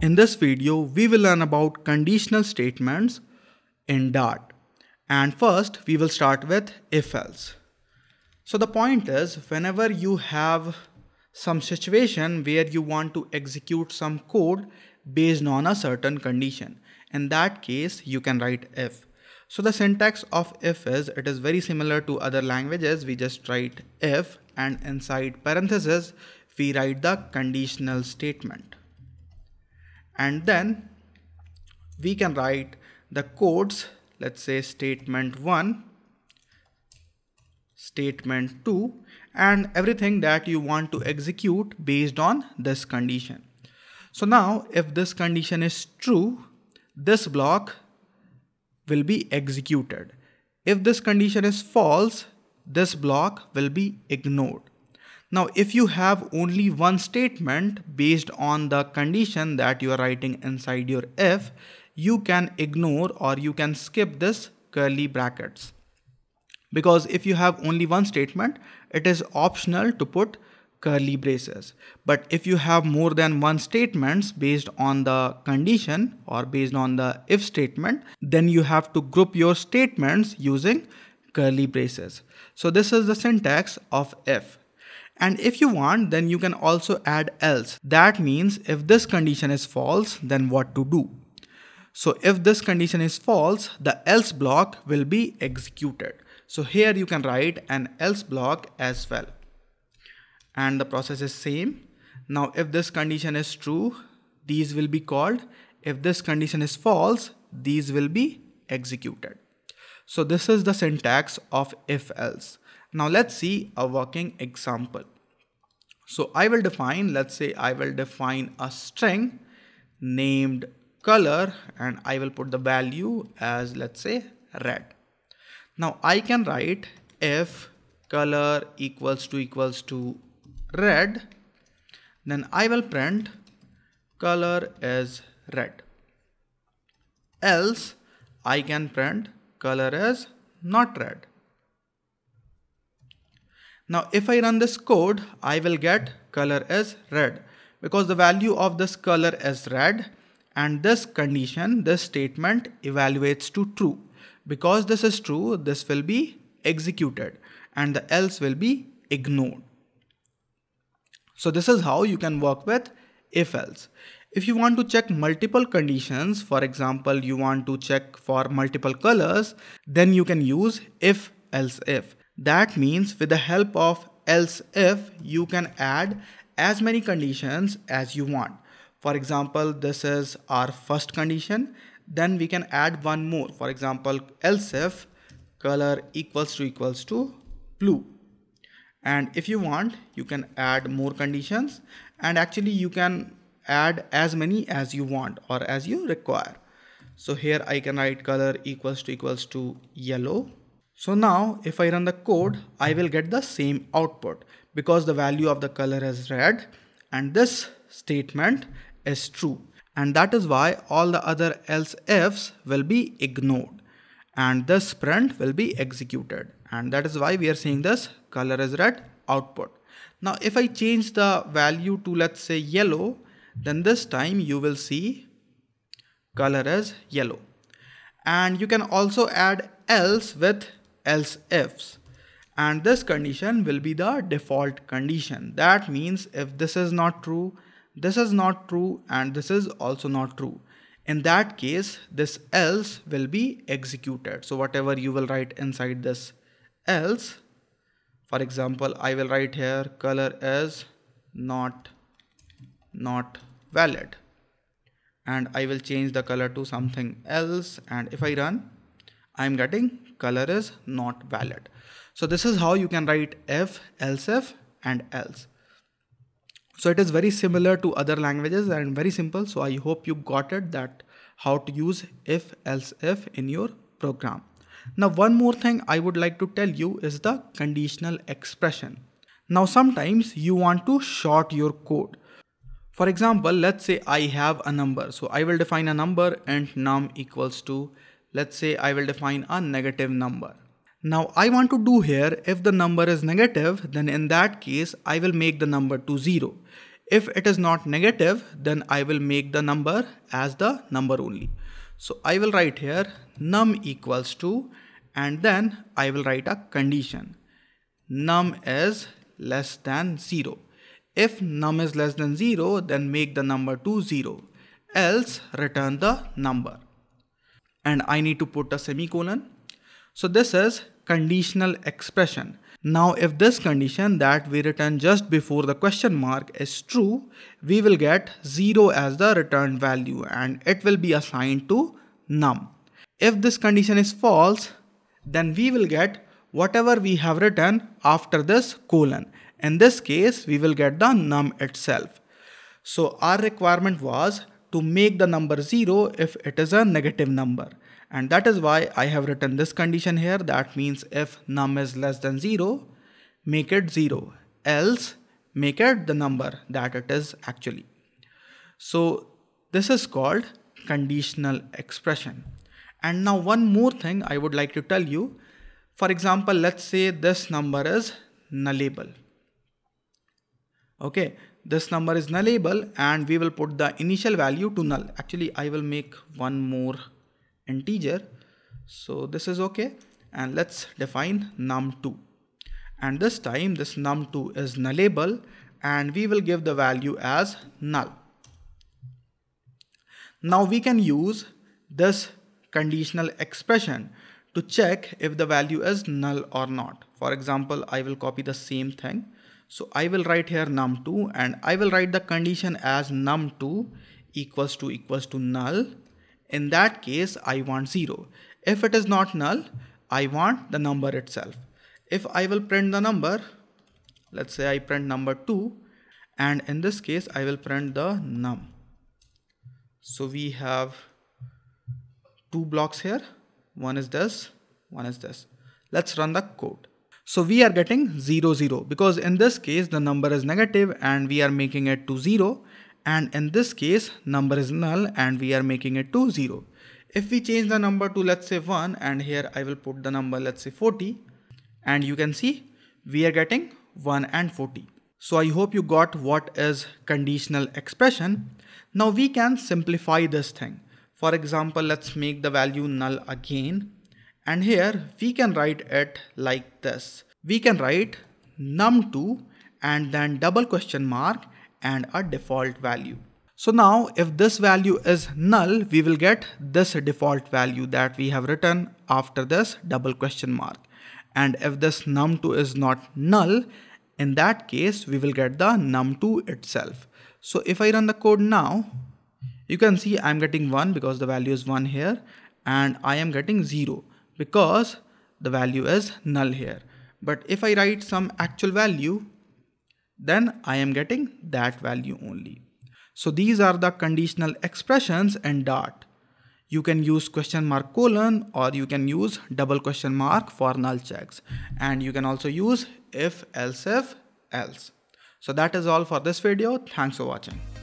In this video, we will learn about conditional statements in Dart. And first, we will start with if-else. So the point is, whenever you have some situation where you want to execute some code based on a certain condition, in that case, you can write if. So the syntax of if is, it is very similar to other languages. We just write if and inside parentheses, we write the conditional statement and then we can write the codes let's say statement 1 statement 2 and everything that you want to execute based on this condition so now if this condition is true this block will be executed if this condition is false this block will be ignored now, if you have only one statement based on the condition that you are writing inside your if, you can ignore or you can skip this curly brackets. Because if you have only one statement, it is optional to put curly braces. But if you have more than one statements based on the condition or based on the if statement, then you have to group your statements using curly braces. So this is the syntax of if. And if you want, then you can also add else. That means if this condition is false, then what to do. So if this condition is false, the else block will be executed. So here you can write an else block as well. And the process is same. Now if this condition is true, these will be called. If this condition is false, these will be executed. So this is the syntax of if else. Now let's see a working example. So I will define, let's say I will define a string named color and I will put the value as let's say red. Now I can write if color equals to equals to red, then I will print color is red. Else I can print color is not red. Now if I run this code, I will get color is red because the value of this color is red and this condition, this statement evaluates to true. Because this is true, this will be executed and the else will be ignored. So this is how you can work with if else. If you want to check multiple conditions, for example, you want to check for multiple colors, then you can use if else if. That means with the help of else if, you can add as many conditions as you want. For example, this is our first condition. Then we can add one more. For example, else if color equals to equals to blue. And if you want, you can add more conditions. And actually you can add as many as you want or as you require. So here I can write color equals to equals to yellow. So now if I run the code, I will get the same output because the value of the color is red and this statement is true. And that is why all the other else ifs will be ignored and this print will be executed. And that is why we are seeing this color is red output. Now if I change the value to let's say yellow, then this time you will see color as yellow and you can also add else with else ifs and this condition will be the default condition that means if this is not true this is not true and this is also not true in that case this else will be executed so whatever you will write inside this else for example I will write here color is not not valid and I will change the color to something else and if I run I'm getting color is not valid. So this is how you can write if, else if and else. So it is very similar to other languages and very simple. So I hope you got it that how to use if, else if in your program. Now one more thing I would like to tell you is the conditional expression. Now sometimes you want to short your code. For example, let's say I have a number. So I will define a number and num equals to, let's say I will define a negative number. Now I want to do here, if the number is negative, then in that case, I will make the number to zero. If it is not negative, then I will make the number as the number only. So I will write here num equals to, and then I will write a condition. Num is less than zero. If num is less than 0, then make the number to 0. Else, return the number. And I need to put a semicolon. So this is conditional expression. Now if this condition that we return just before the question mark is true, we will get 0 as the returned value and it will be assigned to num. If this condition is false, then we will get whatever we have written after this colon in this case, we will get the num itself. So our requirement was to make the number 0 if it is a negative number. And that is why I have written this condition here. That means if num is less than 0, make it 0. Else, make it the number that it is actually. So this is called conditional expression. And now one more thing I would like to tell you. For example, let's say this number is nullable okay this number is nullable and we will put the initial value to null actually I will make one more integer so this is okay and let's define num2 and this time this num2 is nullable and we will give the value as null now we can use this conditional expression to check if the value is null or not for example I will copy the same thing so I will write here num2 and I will write the condition as num2 equals to equals to null. In that case, I want 0. If it is not null, I want the number itself. If I will print the number, let's say I print number 2 and in this case, I will print the num. So we have two blocks here. One is this, one is this. Let's run the code. So we are getting 0, 0 because in this case the number is negative and we are making it to 0 and in this case number is null and we are making it to 0. If we change the number to let's say 1 and here I will put the number let's say 40 and you can see we are getting 1 and 40. So I hope you got what is conditional expression. Now we can simplify this thing. For example, let's make the value null again and here we can write it like this. We can write num2 and then double question mark and a default value. So now if this value is null, we will get this default value that we have written after this double question mark. And if this num2 is not null, in that case, we will get the num2 itself. So if I run the code now, you can see I'm getting 1 because the value is 1 here and I am getting 0 because the value is null here. But if I write some actual value, then I am getting that value only. So these are the conditional expressions and dot. You can use question mark colon or you can use double question mark for null checks. And you can also use if, else, if, else. So that is all for this video. Thanks for watching.